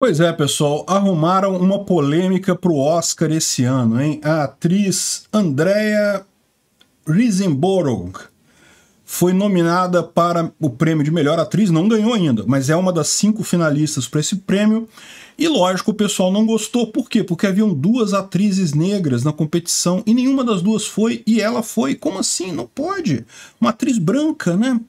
Pois é, pessoal, arrumaram uma polêmica pro Oscar esse ano, hein? A atriz Andrea Risenborough foi nominada para o prêmio de melhor atriz, não ganhou ainda, mas é uma das cinco finalistas para esse prêmio. E lógico, o pessoal não gostou, por quê? Porque haviam duas atrizes negras na competição e nenhuma das duas foi e ela foi. Como assim? Não pode. Uma atriz branca, né?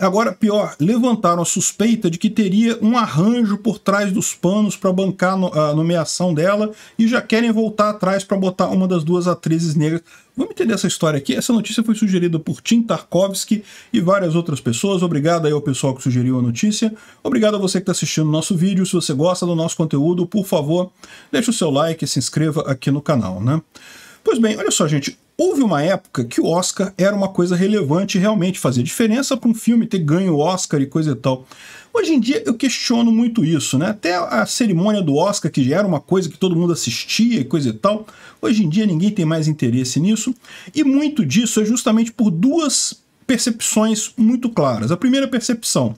Agora, pior, levantaram a suspeita de que teria um arranjo por trás dos panos para bancar a nomeação dela e já querem voltar atrás para botar uma das duas atrizes negras. Vamos entender essa história aqui. Essa notícia foi sugerida por Tim Tarkovsky e várias outras pessoas. Obrigado aí ao pessoal que sugeriu a notícia. Obrigado a você que está assistindo o nosso vídeo. Se você gosta do nosso conteúdo, conteúdo, por favor, deixe o seu like e se inscreva aqui no canal, né? Pois bem, olha só, gente, houve uma época que o Oscar era uma coisa relevante, realmente fazia diferença para um filme ter ganho o Oscar e coisa e tal. Hoje em dia eu questiono muito isso, né? Até a cerimônia do Oscar, que já era uma coisa que todo mundo assistia e coisa e tal, hoje em dia ninguém tem mais interesse nisso. E muito disso é justamente por duas percepções muito claras. A primeira percepção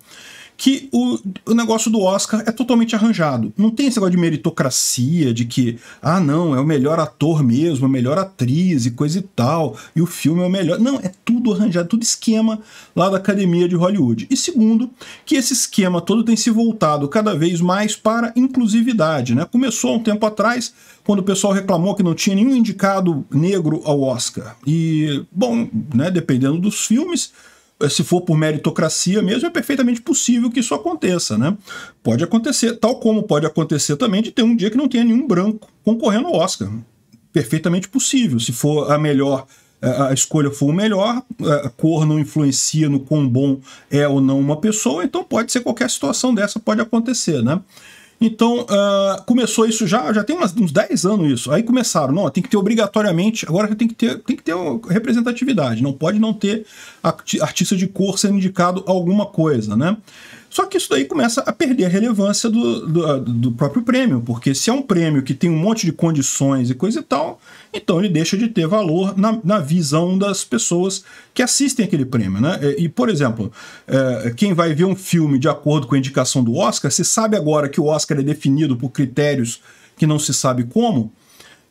que o, o negócio do Oscar é totalmente arranjado. Não tem esse negócio de meritocracia, de que, ah, não, é o melhor ator mesmo, é a melhor atriz e coisa e tal, e o filme é o melhor. Não, é tudo arranjado, tudo esquema lá da academia de Hollywood. E segundo, que esse esquema todo tem se voltado cada vez mais para inclusividade, né? Começou há um tempo atrás, quando o pessoal reclamou que não tinha nenhum indicado negro ao Oscar. E, bom, né, dependendo dos filmes, se for por meritocracia mesmo, é perfeitamente possível que isso aconteça, né? Pode acontecer, tal como pode acontecer também de ter um dia que não tenha nenhum branco concorrendo ao Oscar. Né? Perfeitamente possível. Se for a melhor, é, a escolha for o melhor, é, a cor não influencia no quão bom é ou não uma pessoa, então pode ser qualquer situação dessa, pode acontecer, né? Então, uh, começou isso já, já tem umas, uns 10 anos isso. Aí começaram, não, tem que ter obrigatoriamente, agora tem que ter, tem que ter representatividade, não pode não ter artista de cor sendo indicado a alguma coisa, né? Só que isso daí começa a perder a relevância do, do, ah, do, próprio prêmio, porque se é um prêmio que tem um monte de condições e coisa e tal, então ele deixa de ter valor na, na visão das pessoas que assistem aquele prêmio. Né? E, por exemplo, é, quem vai ver um filme de acordo com a indicação do Oscar, se sabe agora que o Oscar é definido por critérios que não se sabe como,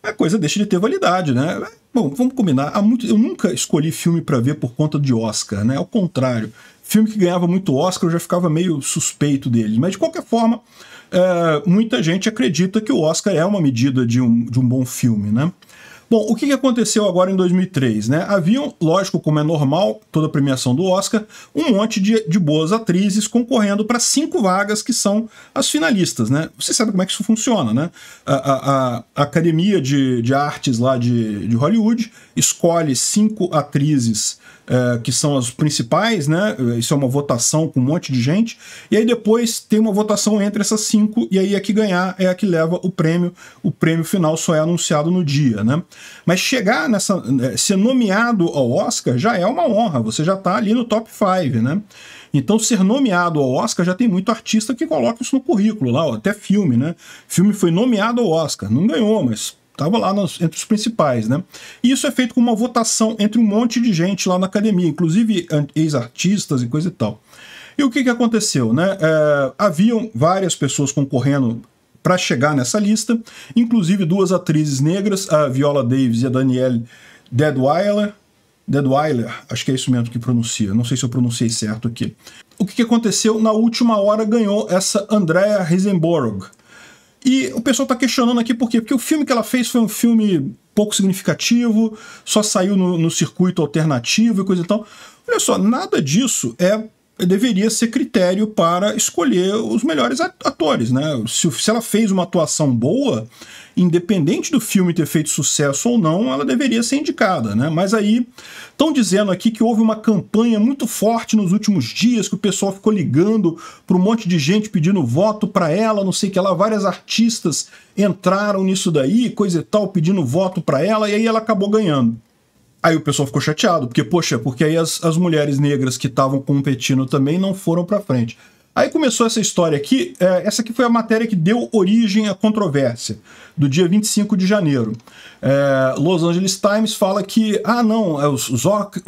a coisa deixa de ter validade, né? Bom, vamos combinar. Há muito, eu nunca escolhi filme para ver por conta de Oscar, né? Ao contrário, filme que ganhava muito Oscar eu já ficava meio suspeito dele. Mas de qualquer forma, é, muita gente acredita que o Oscar é uma medida de um, de um bom filme, né? Bom, o que aconteceu agora em 2003? Né? Haviam, lógico, como é normal, toda a premiação do Oscar, um monte de, de boas atrizes concorrendo para cinco vagas que são as finalistas. Né? Você sabe como é que isso funciona, né? A, a, a Academia de, de Artes lá de, de Hollywood escolhe cinco atrizes eh, que são as principais, né? Eh, isso é uma votação com um monte de gente. E aí depois tem uma votação entre essas cinco, e aí a que ganhar é a que leva o prêmio. O prêmio final só é anunciado no dia, né? Mas chegar nessa. Eh, ser nomeado ao Oscar já é uma honra, você já está ali no top 5, né? Então, ser nomeado ao Oscar já tem muito artista que coloca isso no currículo lá, ó, até filme, né? Filme foi nomeado ao Oscar, não ganhou, mas Estava lá nos, entre os principais, né? E isso é feito com uma votação entre um monte de gente lá na academia, inclusive ex-artistas e coisa e tal. E o que, que aconteceu, né? É, haviam várias pessoas concorrendo para chegar nessa lista, inclusive duas atrizes negras, a Viola Davis e a Danielle Deadweiler. Deadweiler, acho que é isso mesmo que pronuncia, não sei se eu pronunciei certo aqui. O que, que aconteceu? Na última hora ganhou essa Andrea Risenborg, e o pessoal está questionando aqui por quê? Porque o filme que ela fez foi um filme pouco significativo, só saiu no, no circuito alternativo e coisa e tal. Olha só, nada disso é deveria ser critério para escolher os melhores atores, né? Se, se ela fez uma atuação boa, independente do filme ter feito sucesso ou não, ela deveria ser indicada, né? Mas aí estão dizendo aqui que houve uma campanha muito forte nos últimos dias, que o pessoal ficou ligando para um monte de gente pedindo voto para ela, não sei o que lá, várias artistas entraram nisso daí, coisa e tal, pedindo voto para ela, e aí ela acabou ganhando. Aí o pessoal ficou chateado, porque, poxa, porque aí as, as mulheres negras que estavam competindo também não foram para frente. Aí começou essa história aqui. É, essa aqui foi a matéria que deu origem à controvérsia, do dia 25 de janeiro. É, Los Angeles Times fala que, ah, não, é, os, os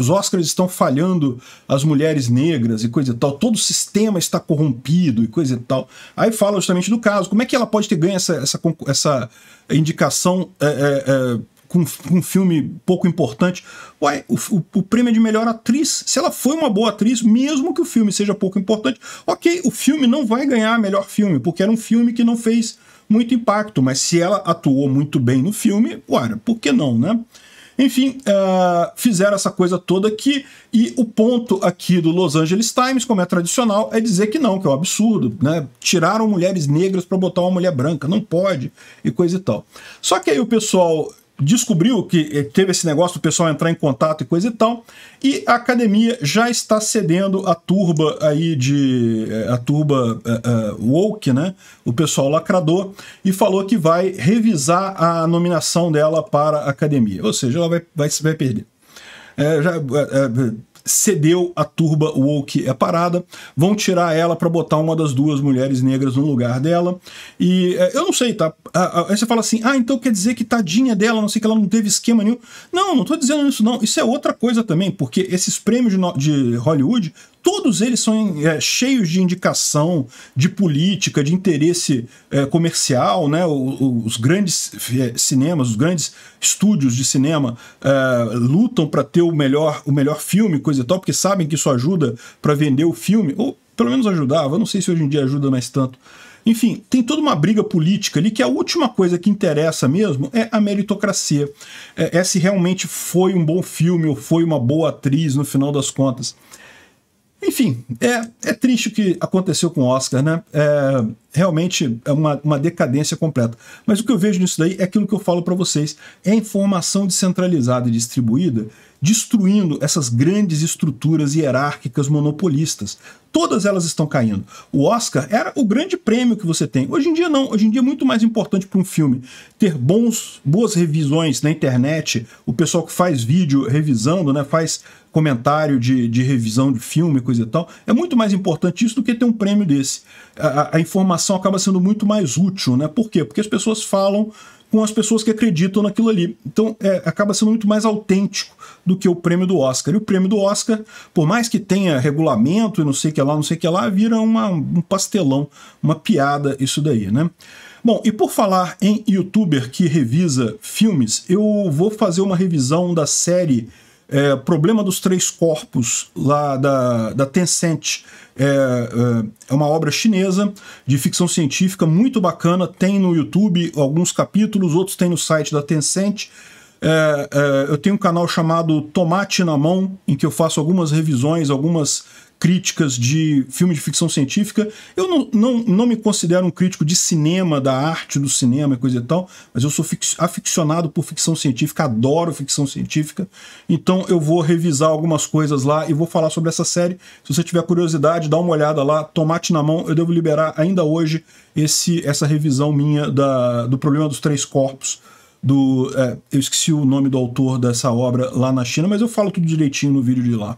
Oscars estão falhando as mulheres negras e coisa e tal, todo o sistema está corrompido e coisa e tal. Aí fala justamente do caso: como é que ela pode ter ganho essa, essa, essa indicação é, é, é com, com um filme pouco importante. Uai, o, o, o, prêmio é de melhor atriz, se ela foi uma boa atriz, mesmo que o filme seja pouco importante, ok, o filme não vai ganhar melhor filme, porque era um filme que não fez muito impacto, mas se ela atuou muito bem no filme, uai, por que não, né? Enfim, uh, fizeram essa coisa toda aqui, e o ponto aqui do Los Angeles Times, como é tradicional, é dizer que não, que é um absurdo, né? Tiraram mulheres negras para botar uma mulher branca, não pode, e coisa e tal. Só que aí o pessoal descobriu que eh, teve esse negócio do pessoal entrar em contato e coisa e tal, e a academia já está cedendo a turba aí de eh, a turba uh, uh, woke, né? O pessoal lacrador e falou que vai revisar a nominação dela para a academia, ou seja, ela vai vai, vai perder. É, já, é, é, cedeu a turba woke é parada, vão tirar ela para botar uma das duas mulheres negras no lugar dela. E é, eu não sei, tá? Aí você fala assim: "Ah, então quer dizer que tadinha dela, não sei que ela não teve esquema nenhum". Não, não tô dizendo isso não. Isso é outra coisa também, porque esses prêmios de, Hollywood todos eles são é, cheios de indicação de política, de interesse é, comercial, né? O, o, os grandes é, cinemas, os grandes estúdios de cinema é, lutam para ter o melhor, o melhor filme, coisa e tal, porque sabem que isso ajuda para vender o filme, ou pelo menos ajudava, não sei se hoje em dia ajuda mais tanto. Enfim, tem toda uma briga política ali que a última coisa que interessa mesmo é a meritocracia. É, é se realmente foi um bom filme ou foi uma boa atriz no final das contas. Enfim, é, é triste o que aconteceu com o Oscar, né? É, realmente é uma, uma decadência completa. Mas o que eu vejo nisso daí é aquilo que eu falo para vocês: é informação descentralizada e distribuída destruindo essas grandes estruturas hierárquicas monopolistas. Todas elas estão caindo. O Oscar era o grande prêmio que você tem. Hoje em dia não. Hoje em dia é muito mais importante para um filme ter bons, boas revisões na internet. O pessoal que faz vídeo revisando, né, faz comentário de, de revisão de filme, coisa e tal. É muito mais importante isso do que ter um prêmio desse. A, a informação acaba sendo muito mais útil, né? Por quê? Porque as pessoas falam com as pessoas que acreditam naquilo ali. Então é, acaba sendo muito mais autêntico do que o prêmio do Oscar. E o prêmio do Oscar, por mais que tenha regulamento e não sei o que lá, não sei o que lá, vira uma, um pastelão, uma piada isso daí, né? Bom, e por falar em youtuber que revisa filmes, eu vou fazer uma revisão da série é, Problema dos Três Corpos, lá da, da Tencent, é, é, é uma obra chinesa de ficção científica muito bacana. Tem no YouTube alguns capítulos, outros tem no site da Tencent. É, é, eu tenho um canal chamado Tomate na Mão, em que eu faço algumas revisões, algumas críticas de filmes de ficção científica. Eu não, não, não me considero um crítico de cinema, da arte do cinema e coisa e tal, mas eu sou aficionado por ficção científica, adoro ficção científica. Então eu vou revisar algumas coisas lá e vou falar sobre essa série. Se você tiver curiosidade, dá uma olhada lá, tomate na mão. Eu devo liberar ainda hoje esse, essa revisão minha da, do problema dos três corpos do. É, eu esqueci o nome do autor dessa obra lá na China, mas eu falo tudo direitinho no vídeo de lá.